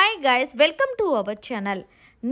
Hi guys, welcome to our channel.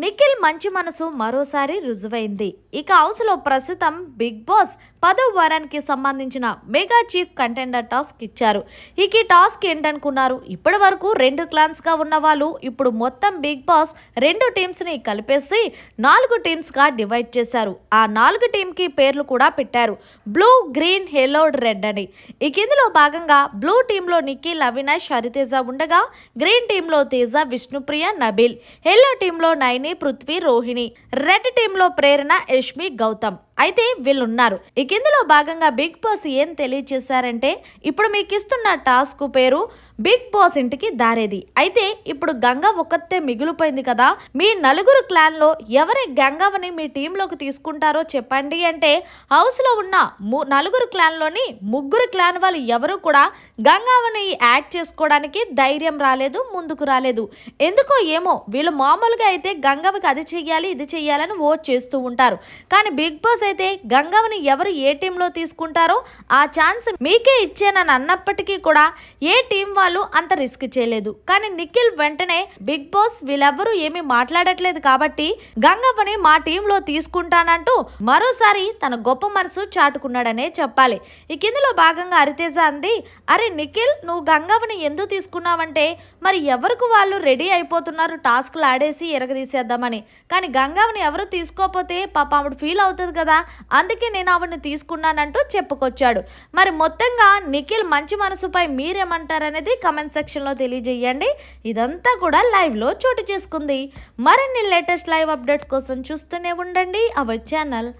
Nikhil మంచి మనసు మరోసారి రుజువైంది ఇక హౌస్లో ప్రస్తుతం బిగ్ బాస్ పదవ వారానికి సంబంధించిన మెగా చీఫ్ కంటెండర్ టాస్క్ ఇచ్చారు ఇక ఈ టాస్క్ ఏంటనుకున్నారు ఇప్పటి వరకు రెండు క్లాన్స్గా ఉన్న వాళ్ళు ఇప్పుడు మొత్తం బిగ్ బాస్ రెండు టీమ్స్ని కలిపేసి నాలుగు టీమ్స్గా డివైడ్ చేశారు ఆ నాలుగు టీంకి పేర్లు కూడా పెట్టారు బ్లూ గ్రీన్ హెలోడ్ రెడ్ అని ఇక ఇందులో భాగంగా బ్లూ టీంలో నిఖిల్ అవినాష్ హరితేజ ఉండగా గ్రీన్ టీంలో తేజ విష్ణుప్రియ నబీల్ హెలో టీంలో నై సైని పృథ్వీ రోహిణి రెడ్ టీంలో ప్రేరణ యష్మి గౌతమ్ అయితే వీళ్ళున్నారు ఇక ఇందులో భాగంగా బిగ్ బాస్ ఏం తెలియచేశారంటే ఇప్పుడు మీకు ఇస్తున్న టాస్క్ పేరు బిగ్ బాస్ ఇంటికి దారేది అయితే ఇప్పుడు గంగ ఒక్కతే మిగిలిపోయింది కదా మీ నలుగురు క్లాన్లో ఎవరి గంగవని మీ టీంలోకి తీసుకుంటారో చెప్పండి అంటే హౌస్లో ఉన్న నలుగురు క్లాన్లోని ముగ్గురు క్లాన్ వాళ్ళు ఎవరు కూడా గంగావని యాడ్ చేసుకోవడానికి ధైర్యం రాలేదు ముందుకు రాలేదు ఎందుకో ఏమో వీళ్ళు మామూలుగా అయితే గంగవకి అది చెయ్యాలి ఇది చెయ్యాలని ఓట్ చేస్తూ ఉంటారు కానీ బిగ్ బాస్ అయితే గంగవని ఎవరు ఏ టీంలో తీసుకుంటారో ఆ ఛాన్స్ మీకే ఇచ్చానని అన్నప్పటికీ కూడా ఏ టీం వాళ్ళు అంత రిస్క్ చేయలేదు కానీ నిఖిల్ వెంటనే బిగ్ బాస్ వీళ్ళెవ్వరూ ఏమీ మాట్లాడట్లేదు కాబట్టి గంగవ్వని మా టీంలో తీసుకుంటానంటూ మరోసారి తన గొప్ప మనసు చాటుకున్నాడనే చెప్పాలి ఈ కిందలో భాగంగా అరితేజ అంది అరే నిఖిల్ నువ్వు గంగవ్వని ఎందుకు తీసుకున్నావంటే మరి ఎవరికి వాళ్ళు రెడీ అయిపోతున్నారు టాస్క్లు ఆడేసి ఎరగదీసేద్దామని కానీ గంగవ్వని ఎవరు తీసుకోపోతే పాప ఆవిడ ఫీల్ అవుతుంది కదా అందుకే నేను ఆవిడని తీసుకున్నానంటూ చెప్పుకొచ్చాడు మరి మొత్తంగా నిఖిల్ మంచి మనసుపై మీరేమంటారనేది కమెంట్ సెక్షన్లో తెలియజేయండి ఇదంతా కూడా లైవ్లో చోటు చేసుకుంది మరిన్ని లేటెస్ట్ లైవ్ అప్డేట్స్ కోసం చూస్తూనే ఉండండి అవర్ ఛానల్